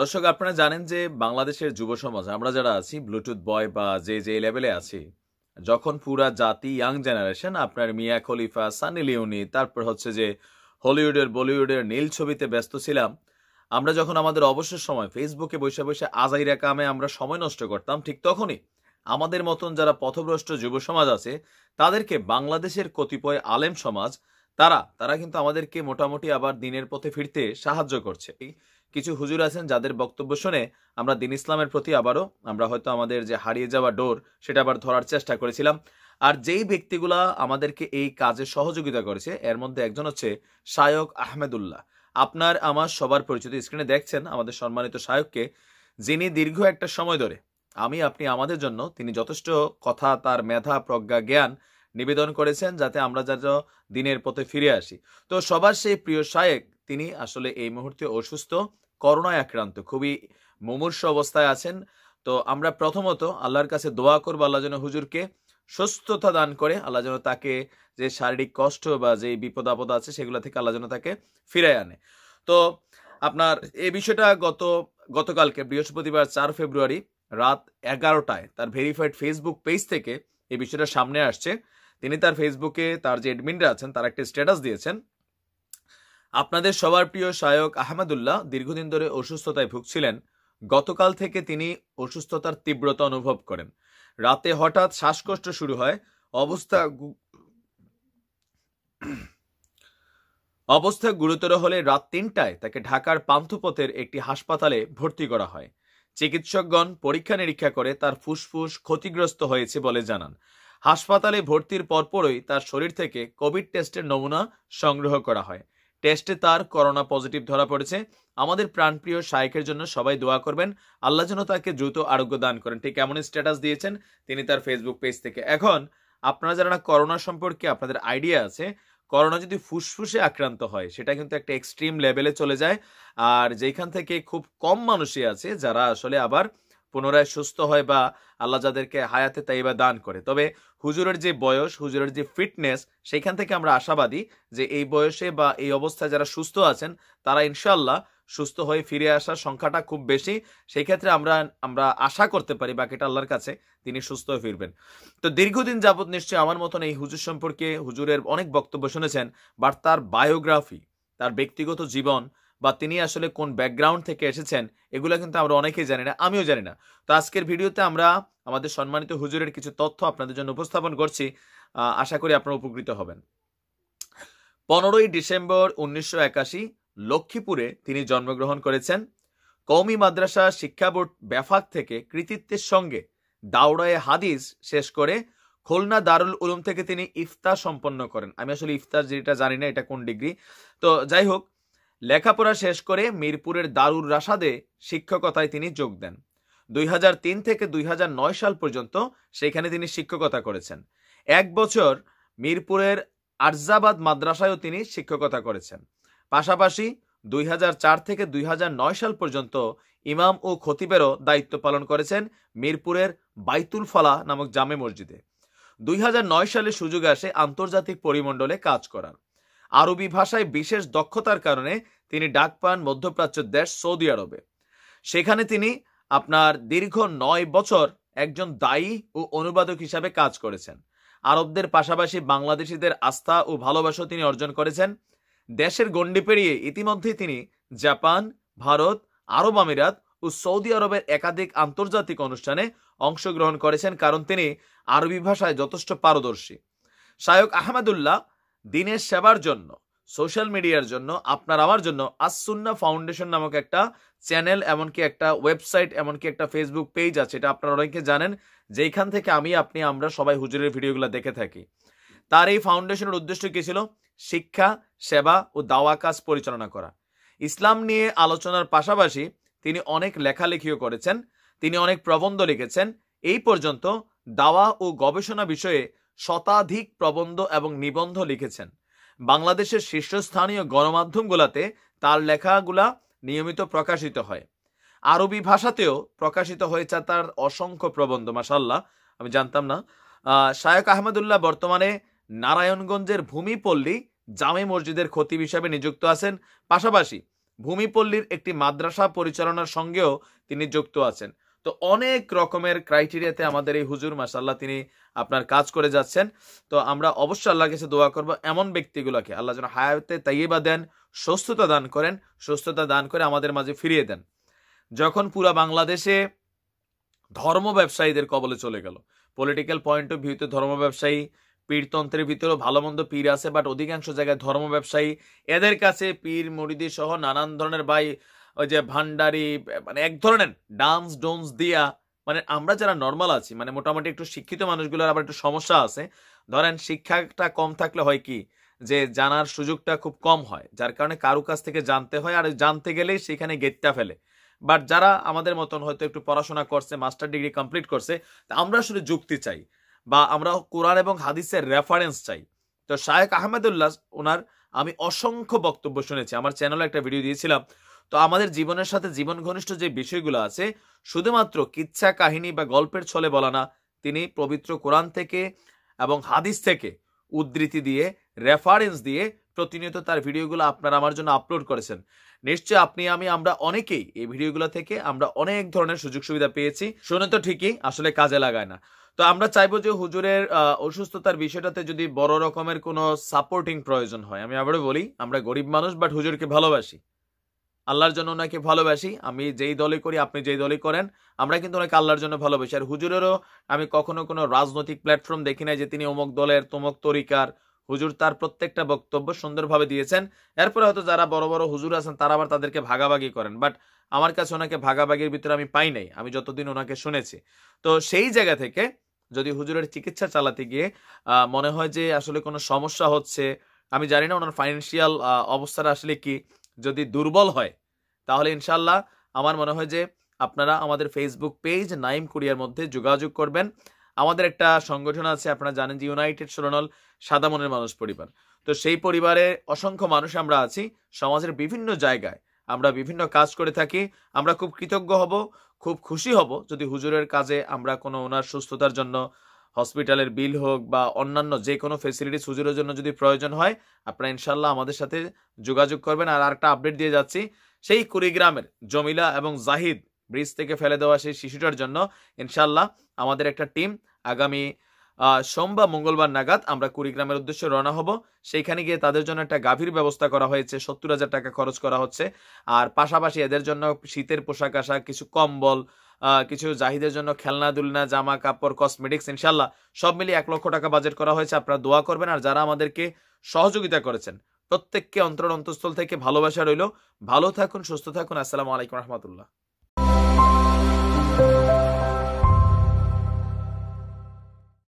দর্শক আপনারা জানেন যে বাংলাদেশের যুব সমাজ আমরা যারা আছি ব্লুটুথ বয় বা যে যে লেভেলে আছি যখন পুরা জাতি ইয়াং জেনারেশন আপনার মিয়া খলিফা সানি লিওনি তারপর হচ্ছে যে হলিউডের বলিউডের নীল ছবিতে ব্যস্ত ছিলাম আমরা যখন আমাদের অবসর সময় ফেসবুকে বসে বসে আজাইরা কামে আমরা সময় নষ্ট করতাম ঠিক তখনই আমাদের মতন যারা পথভ্রষ্ট যুব সমাজ আছে তাদেরকে বাংলাদেশের কতিপয় আলেম সমাজ তারা তারা কিন্তু আমাদেরকে মোটামুটি আবার দিনের পথে ফিরতে সাহায্য করছে কিছু হুজুর আছেন যাদের বক্তব্য শুনে আমরা দিন ইসলামের প্রতি আবারও আমরা হয়তো আমাদের যে হারিয়ে যাওয়া ডোর সেটা আবার ধরার চেষ্টা করেছিলাম আর যেই ব্যক্তিগুলা আমাদেরকে এই কাজে সহযোগিতা করেছে এর মধ্যে একজন হচ্ছে শায়ক আহমেদুল্লাহ আপনার আমার সবার পরিচিত স্ক্রিনে দেখছেন আমাদের সম্মানিত শায়ককে যিনি দীর্ঘ একটা সময় ধরে আমি আপনি আমাদের জন্য তিনি যথেষ্ট কথা তার মেধা প্রজ্ঞা জ্ঞান নিবেদন করেছেন যাতে আমরা যা দিনের পথে ফিরে আসি তো সবার সেই প্রিয় শায়েক তিনি আসলে এই মুহূর্তে অসুস্থ করোনায় আক্রান্ত খুবই মুমূর্ষ অবস্থায় আছেন তো আমরা প্রথমত আল্লাহর কাছে দোয়া করবো আল্লাহ যেন হুজুরকে সুস্থতা দান করে আল্লাহ যেন তাকে যে শারীরিক কষ্ট বা যে বিপদ আপদ আছে সেগুলো থেকে আল্লাহ যেন তাকে ফিরায় আনে তো আপনার এই বিষয়টা গত গতকালকে বৃহস্পতিবার চার ফেব্রুয়ারি রাত এগারোটায় তার ভেরিফাইড ফেসবুক পেজ থেকে এই বিষয়টা সামনে আসছে তিনি তার ফেসবুকে তার যে অ্যাডমিনরা আছেন তার একটি স্ট্যাটাস দিয়েছেন আপনাদের সবার প্রিয় সহায়ক আহমেদুল্লাহ দীর্ঘদিন ধরে অসুস্থতায় ভুগছিলেন গতকাল থেকে তিনি অসুস্থতার তীব্রতা অনুভব করেন রাতে হঠাৎ শ্বাসকষ্ট শুরু হয় অবস্থা অবস্থা গুরুতর হলে রাত তিনটায় তাকে ঢাকার পান্থপথের একটি হাসপাতালে ভর্তি করা হয় চিকিৎসকগণ পরীক্ষা নিরীক্ষা করে তার ফুসফুস ক্ষতিগ্রস্ত হয়েছে বলে জানান হাসপাতালে ভর্তির পরপরই তার শরীর থেকে কোভিড টেস্টের নমুনা সংগ্রহ করা হয় টেস্টে তার করোনা পজিটিভ ধরা পড়েছে আমাদের প্রাণপ্রিয় শায়েকের জন্য সবাই দোয়া করবেন আল্লাহ যেন তাকে দ্রুত আরোগ্য দান করেন ঠিক এমন স্ট্যাটাস দিয়েছেন তিনি তার ফেসবুক পেজ থেকে এখন আপনারা যারা করোনা সম্পর্কে আপনাদের আইডিয়া আছে করোনা যদি ফুসফুসে আক্রান্ত হয় সেটা কিন্তু একটা এক্সট্রিম লেভেলে চলে যায় আর যেখান থেকে খুব কম মানুষই আছে যারা আসলে আবার পুনরায় সুস্থ হয় বা আল্লাহ যাদেরকে হায়াতে তাইবা দান করে তবে হুজুরের যে বয়স হুজুরের যে ফিটনেস সেইখান থেকে আমরা আশাবাদী যে এই বয়সে বা এই অবস্থায় যারা সুস্থ আছেন তারা ইনশাল্লাহ সুস্থ হয়ে ফিরে আসার সংখ্যাটা খুব বেশি সেই ক্ষেত্রে আমরা আমরা আশা করতে পারি বাকিটা আল্লাহর কাছে তিনি সুস্থ হয়ে ফিরবেন তো দীর্ঘদিন যাবৎ নিশ্চয়ই আমার মতন এই হুজুর সম্পর্কে হুজুরের অনেক বক্তব্য শুনেছেন বাট তার বায়োগ্রাফি তার ব্যক্তিগত জীবন বা তিনি আসলে কোন ব্যাকগ্রাউন্ড থেকে এসেছেন এগুলো কিন্তু আমরা অনেকেই জানি না আমিও জানি না তো আজকের ভিডিওতে আমরা আমাদের সম্মানিত হুজুরের কিছু তথ্য আপনাদের জন্য উপস্থাপন করছি আশা করি আপনারা উপকৃত হবেন পনেরোই ডিসেম্বর উনিশশো একাশি লক্ষ্মীপুরে তিনি জন্মগ্রহণ করেছেন কৌমি মাদ্রাসা শিক্ষা বোর্ড ব্যাফাক থেকে কৃতিত্বের সঙ্গে দাওড়ায় হাদিস শেষ করে খুলনা দারুল উলুম থেকে তিনি ইফতার সম্পন্ন করেন আমি আসলে ইফতার যেটা জানি না এটা কোন ডিগ্রি তো যাই হোক লেখাপড়া শেষ করে মিরপুরের দারুর রাশাদে শিক্ষকতায় তিনি যোগ দেন দুই থেকে দুই সাল পর্যন্ত সেখানে তিনি শিক্ষকতা করেছেন এক বছর মিরপুরের আরজাবাদ মাদ্রাসায়ও তিনি শিক্ষকতা করেছেন পাশাপাশি দুই থেকে দুই সাল পর্যন্ত ইমাম ও খতিবেরও দায়িত্ব পালন করেছেন মিরপুরের বাইতুল ফালা নামক জামে মসজিদে দুই সালে সুযোগ আসে আন্তর্জাতিক পরিমণ্ডলে কাজ করার আরবি ভাষায় বিশেষ দক্ষতার কারণে তিনি ডাক পান মধ্যপ্রাচ্যের দেশ সৌদি আরবে সেখানে তিনি আপনার দীর্ঘ নয় বছর একজন দায়ী ও অনুবাদক হিসাবে কাজ করেছেন আরবদের পাশাপাশি বাংলাদেশিদের আস্থা ও ভালোবাসা তিনি অর্জন করেছেন দেশের গণ্ডি পেরিয়ে ইতিমধ্যে তিনি জাপান ভারত আরব আমিরাত ও সৌদি আরবের একাধিক আন্তর্জাতিক অনুষ্ঠানে অংশগ্রহণ করেছেন কারণ তিনি আরবি ভাষায় যথেষ্ট পারদর্শী শায়ক আহমেদুল্লাহ দিনের সেবার জন্য সোশ্যাল মিডিয়ার জন্য আপনার আমার জন্য আসুন্না ফাউন্ডেশন নামক একটা চ্যানেল এমনকি একটা ওয়েবসাইট এমনকি একটা ফেসবুক পেজ আছে এটা আপনারা অনেকে জানেন যেইখান থেকে আমি আপনি আমরা সবাই হুজুরের ভিডিওগুলো দেখে থাকি তার এই ফাউন্ডেশনের উদ্দেশ্য কী ছিল শিক্ষা সেবা ও দাওয়া কাজ পরিচালনা করা ইসলাম নিয়ে আলোচনার পাশাপাশি তিনি অনেক লেখালেখিও করেছেন তিনি অনেক প্রবন্ধ লিখেছেন এই পর্যন্ত দাওয়া ও গবেষণা বিষয়ে শতাধিক প্রবন্ধ এবং নিবন্ধ লিখেছেন বাংলাদেশের শীর্ষস্থানীয় গণমাধ্যমগুলোতে তার লেখাগুলা নিয়মিত প্রকাশিত হয় আরবি ভাষাতেও প্রকাশিত হয়েছে তার অসংখ্য প্রবন্ধ মাসাল্লাহ আমি জানতাম না শায়ক আহমেদুল্লাহ বর্তমানে নারায়ণগঞ্জের ভূমিপল্লী জামে মসজিদের খতিব হিসাবে নিযুক্ত আছেন পাশাপাশি ভূমিপল্লীর একটি মাদ্রাসা পরিচালনার সঙ্গেও তিনি যুক্ত আছেন তো অনেক রকমের ক্রাইটেরিয়াতে আমাদের এই হুজুর মাসাল্লাহ তিনি আপনার কাজ করে যাচ্ছেন তো আমরা অবশ্যই আল্লাহ কাছে দোয়া করব এমন ব্যক্তিগুলোকে আল্লাহ যেন হায়াতে তাইবা দেন সুস্থতা দান করেন সুস্থতা দান করে আমাদের মাঝে ফিরিয়ে দেন যখন পুরা বাংলাদেশে ধর্ম ব্যবসায়ীদের কবলে চলে গেল পলিটিক্যাল পয়েন্ট অফ ভিউতে ধর্ম ব্যবসায়ী পীরতন্ত্রের ভিতরেও ভালো মন্দ পীর আছে বাট অধিকাংশ জায়গায় ধর্ম ব্যবসায়ী এদের কাছে পীর মরিদি সহ নানান ধরনের বাই ওই যে ভান্ডারি মানে এক ধরনের ডান্স ডোন্স দিয়া মানে আমরা যারা নর্মাল আছি মানে মোটামুটি একটু শিক্ষিত মানুষগুলোর আবার একটু সমস্যা আছে ধরেন শিক্ষাটা কম থাকলে হয় কি যে জানার সুযোগটা খুব কম হয় যার কারণে কারো কাছ থেকে জানতে হয় আর জানতে গেলেই সেখানে গেটটা ফেলে বাট যারা আমাদের মতন হয়তো একটু পড়াশোনা করছে মাস্টার ডিগ্রি কমপ্লিট করছে তা আমরা আসলে যুক্তি চাই বা আমরা কোরআন এবং হাদিসের রেফারেন্স চাই তো শায়েক আহমেদুল্লাহ ওনার আমি অসংখ্য বক্তব্য শুনেছি আমার চ্যানেলে একটা ভিডিও দিয়েছিলাম তো আমাদের জীবনের সাথে জীবন ঘনিষ্ঠ যে বিষয়গুলো আছে শুধুমাত্র কিচ্ছা কাহিনী বা গল্পের ছলে বলা না তিনি পবিত্র কোরআন থেকে এবং হাদিস থেকে উদ্ধৃতি দিয়ে রেফারেন্স দিয়ে প্রতিনিয়ত তার ভিডিওগুলো আপনারা আমার জন্য আপলোড করেছেন নিশ্চয় আপনি আমি আমরা অনেকেই এই ভিডিওগুলো থেকে আমরা অনেক ধরনের সুযোগ সুবিধা পেয়েছি শুনে তো ঠিকই আসলে কাজে লাগায় না তো আমরা চাইবো যে হুজুরের অসুস্থতার বিষয়টাতে যদি বড় রকমের কোনো সাপোর্টিং প্রয়োজন হয় আমি আবারও বলি আমরা গরিব মানুষ বাট হুজুরকে ভালোবাসি আল্লাহর জন্য ওনাকে ভালোবাসি আমি যেই দলে করি আপনি যেই দলে করেন আমরা কিন্তু ওনাকে আল্লাহর জন্য ভালোবাসি আর হুজুরেরও আমি কখনো কোনো রাজনৈতিক প্ল্যাটফর্ম দেখি নাই যে তিনি অমুক দলের তমুক তরিকার হুজুর তার প্রত্যেকটা বক্তব্য সুন্দরভাবে দিয়েছেন এরপরে হয়তো যারা বড় বড় হুজুর আছেন তারা আবার তাদেরকে ভাগাভাগি করেন বাট আমার কাছে ওনাকে ভাগাভাগির ভিতরে আমি পাই নাই আমি যতদিন ওনাকে শুনেছি তো সেই জায়গা থেকে যদি হুজুরের চিকিৎসা চালাতে গিয়ে মনে হয় যে আসলে কোনো সমস্যা হচ্ছে আমি জানি না ওনার ফাইন্যান্সিয়াল অবস্থাটা আসলে কি যদি দুর্বল হয় তাহলে ইনশাল্লাহ আমার মনে হয় যে আপনারা আমাদের ফেসবুক পেজ নাইম কোরিয়ার মধ্যে যোগাযোগ করবেন আমাদের একটা সংগঠন আছে আপনারা জানেন যে ইউনাইটেড সাদা সাদামনের মানুষ পরিবার তো সেই পরিবারে অসংখ্য মানুষ আমরা আছি সমাজের বিভিন্ন জায়গায় আমরা বিভিন্ন কাজ করে থাকি আমরা খুব কৃতজ্ঞ হব খুব খুশি হব যদি হুজুরের কাজে আমরা কোনো ওনার সুস্থতার জন্য হসপিটালের বিল হোক বা অন্যান্য যে কোনো ফেসিলিটি সুযোগের জন্য যদি প্রয়োজন হয় আপনারা ইনশাল্লাহ আমাদের সাথে যোগাযোগ করবেন আর আরেকটা আপডেট দিয়ে যাচ্ছি সেই কুড়িগ্রামের জমিলা এবং জাহিদ ব্রিজ থেকে ফেলে দেওয়া সেই শিশুটার জন্য ইনশাল্লাহ আমাদের একটা টিম আগামী সোমবার মঙ্গলবার নাগাদ আমরা কুড়িগ্রামের উদ্দেশ্যে রওনা হব সেইখানে গিয়ে তাদের জন্য একটা গাভীর ব্যবস্থা করা হয়েছে সত্তর হাজার টাকা খরচ করা হচ্ছে আর পাশাপাশি এদের জন্য শীতের পোশাক আশাক কিছু কম্বল কিছু জাহিদের জন্য খেলনা দুলনা জামা কাপড় কসমেটিক্স ইনশাল্লাহ সব মিলিয়ে এক লক্ষ টাকা বাজেট করা হয়েছে আপনারা দোয়া করবেন আর যারা আমাদেরকে সহযোগিতা করেছেন প্রত্যেককে অন্তর অন্তঃস্থল থেকে ভালোবাসা রইল ভালো থাকুন সুস্থ থাকুন আসসালামু আলাইকুম রহমতুল্লাহ